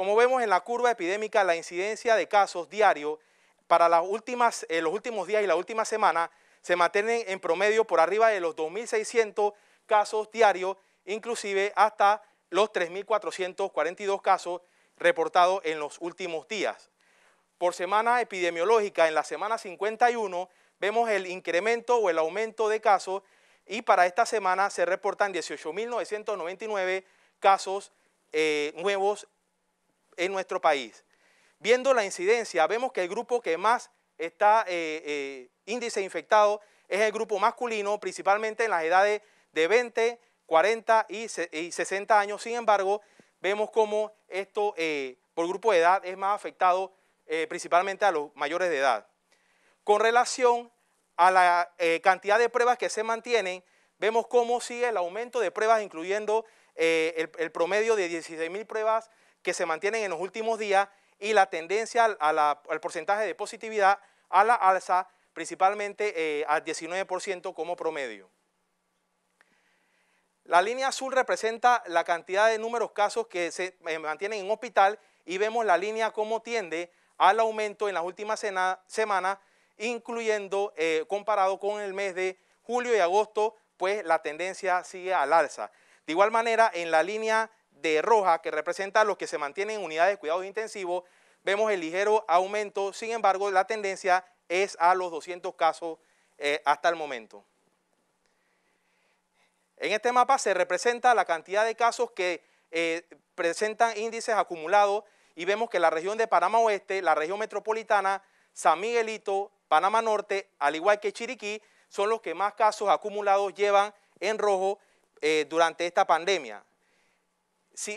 Como vemos en la curva epidémica, la incidencia de casos diarios para eh, los últimos días y la última semana se mantiene en promedio por arriba de los 2.600 casos diarios, inclusive hasta los 3.442 casos reportados en los últimos días. Por semana epidemiológica, en la semana 51, vemos el incremento o el aumento de casos y para esta semana se reportan 18.999 casos eh, nuevos en nuestro país. Viendo la incidencia, vemos que el grupo que más está eh, eh, índice infectado es el grupo masculino, principalmente en las edades de 20, 40 y, 60 años. Sin embargo, vemos cómo esto eh, por grupo de edad es más afectado principalmente a los mayores de edad. Con relación a la cantidad de pruebas que se mantienen, vemos cómo sigue el aumento de pruebas, incluyendo el, el promedio de 16.000 pruebas que se mantienen en los últimos días y la tendencia al porcentaje de positividad a la alza, principalmente eh, al 19% como promedio. La línea azul representa la cantidad de números casos que se eh, mantienen en hospital y vemos la línea como tiende al aumento en las últimas semanas, incluyendo eh, comparado con el mes de julio y agosto, pues la tendencia sigue al alza. De igual manera, en la línea de roja, que representa a los que se mantienen en unidades de cuidados intensivos, vemos el ligero aumento, sin embargo, la tendencia es a los 200 casos eh, hasta el momento. En este mapa se representa la cantidad de casos que eh, presentan índices acumulados y vemos que la región de Panamá Oeste, la región metropolitana, San Miguelito, Panamá Norte, al igual que Chiriquí, son los que más casos acumulados llevan en rojo eh, durante esta pandemia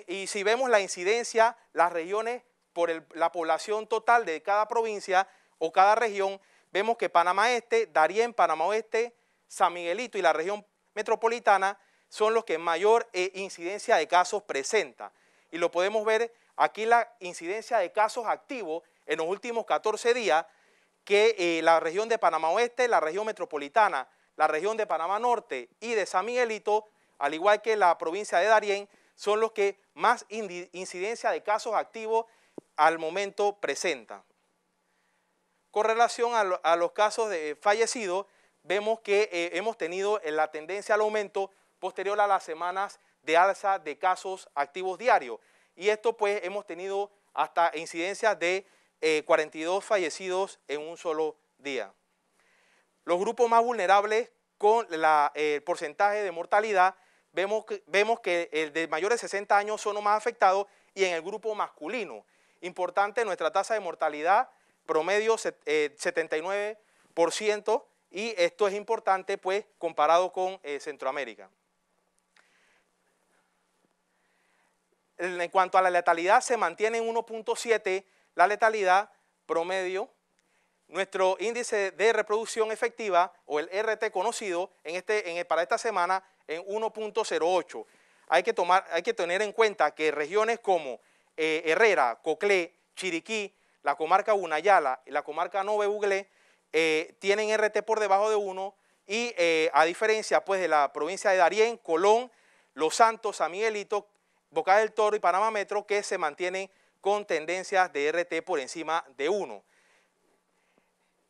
y si vemos la incidencia, las regiones por la población total de cada provincia o cada región, vemos que Panamá Este, Darién, Panamá Oeste, San Miguelito y la región metropolitana son los que mayor eh, incidencia de casos presenta. Y lo podemos ver aquí la incidencia de casos activos en los últimos 14 días que eh, la región de Panamá Oeste, la región metropolitana, la región de Panamá Norte y de San Miguelito, al igual que la provincia de Darién, son los que más incidencia de casos activos al momento presentan. Con relación a, los casos de fallecidos, vemos que eh, hemos tenido eh, la tendencia al aumento posterior a las semanas de alza de casos activos diarios. Y esto pues hemos tenido hasta incidencias de 42 eh, fallecidos en un solo día. Los grupos más vulnerables con el porcentaje de mortalidad vemos que, el de mayores de 60 años son los más afectados y en el grupo masculino. Importante, nuestra tasa de mortalidad promedio 79% eh, y esto es importante pues comparado con eh, Centroamérica. En cuanto a la letalidad, se mantiene en 1.7 la letalidad promedio nuestro índice de reproducción efectiva o el RT conocido este, para esta semana en 1.08. Hay, que tener en cuenta que regiones como eh, Herrera, Coclé, Chiriquí, la comarca Unayala y la comarca Nove Buglé eh, tienen RT por debajo de 1 y eh, a diferencia pues, de la provincia de Darién, Colón, Los Santos, San Miguelito, Boca del Toro y Panamá Metro que se mantienen con tendencias de RT por encima de 1.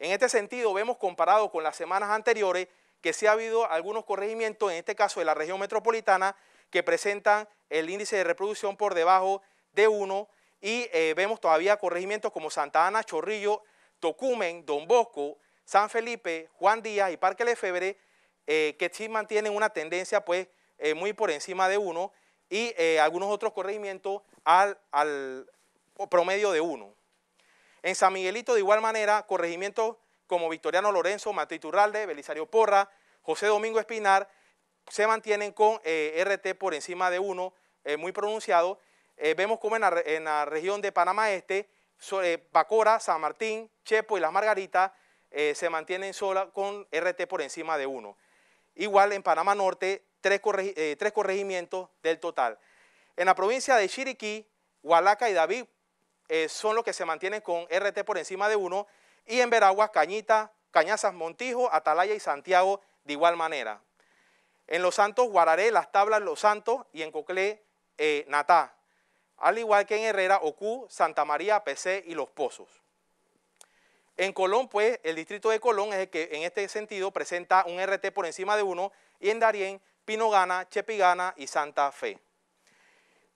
En este sentido, vemos comparado con las semanas anteriores que sí ha habido algunos corregimientos, en este caso de la región metropolitana, que presentan el índice de reproducción por debajo de 1 y eh, vemos todavía corregimientos como Santa Ana, Chorrillo, Tocumen, Don Bosco, San Felipe, Juan Díaz y Parque Lefebre, eh, que sí mantienen una tendencia pues eh, muy por encima de 1 y algunos otros corregimientos al, al promedio de 1. En San Miguelito, de igual manera, corregimientos como Victoriano Lorenzo, Matriz Turralde, Belisario Porra, José Domingo Espinar, se mantienen con eh, RT por encima de uno, eh, muy pronunciado. Eh, vemos como en la, región de Panamá Este, Bacora, San Martín, Chepo y Las Margaritas se mantienen sola con RT por encima de uno. Igual en Panamá Norte, tres, tres corregimientos del total. En la provincia de Chiriquí, Hualaca y David eh, son los que se mantienen con RT por encima de 1 y en Veraguas, Cañita, Cañazas, Montijo, Atalaya y Santiago de igual manera. En Los Santos, Guararé, Las Tablas, Los Santos y en Coclé, eh, Natá. Al igual que en Herrera, Ocú, Santa María, PC y Los Pozos. En Colón, pues, el distrito de Colón es el que en este sentido presenta un RT por encima de 1 y en Darién, Pinogana, Chepigana y Santa Fe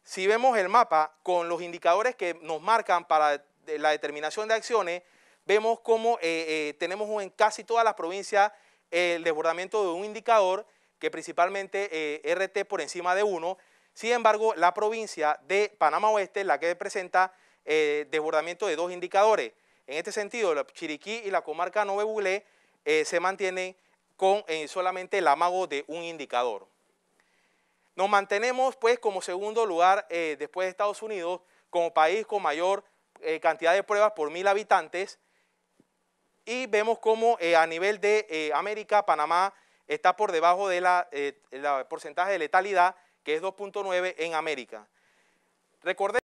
si vemos el mapa con los indicadores que nos marcan para la determinación de acciones, vemos cómo eh, eh, tenemos en casi todas las provincias el desbordamiento de un indicador que principalmente eh, RT por encima de uno. Sin embargo, la provincia de Panamá Oeste es la que presenta desbordamiento de dos indicadores. En este sentido, Chiriquí y la comarca Nove Bulé se mantienen con solamente el amago de un indicador. Nos mantenemos pues como segundo lugar eh, después de Estados Unidos, como país con mayor eh, cantidad de pruebas por mil habitantes. Y vemos como eh, a nivel de América, Panamá está por debajo del porcentaje de letalidad, que es 2.9 en América. Recordemos